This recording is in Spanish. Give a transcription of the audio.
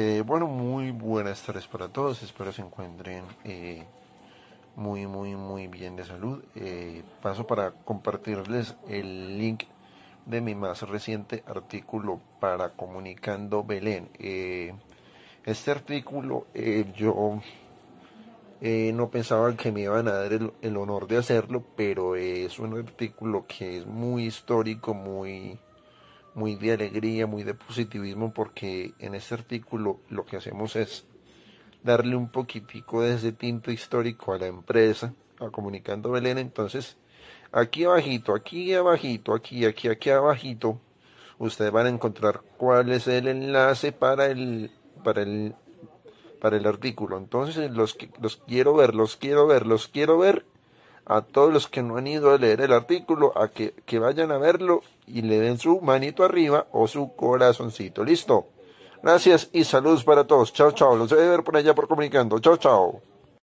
Eh, bueno, muy buenas tardes para todos. Espero se encuentren eh, muy, muy, muy bien de salud. Eh, paso para compartirles el link de mi más reciente artículo para Comunicando Belén. este artículo yo no pensaba que me iban a dar el honor de hacerlo, pero es un artículo que es muy histórico, muy muy de alegría, muy de positivismo, porque en este artículo lo que hacemos es darle un poquitico de ese tinte histórico a la empresa, a Comunicando Belén. Entonces, aquí abajito, aquí abajito, aquí, aquí, aquí abajito, ustedes van a encontrar cuál es el enlace para el, para el, para el artículo. Entonces, los, los quiero ver, los quiero ver, los quiero ver a todos los que no han ido a leer el artículo a que, que vayan a verlo y le den su manito arriba o su corazoncito. Listo. Gracias y saludos para todos. Chao, chao. Los voy a ver por allá por comunicando. Chao, chao.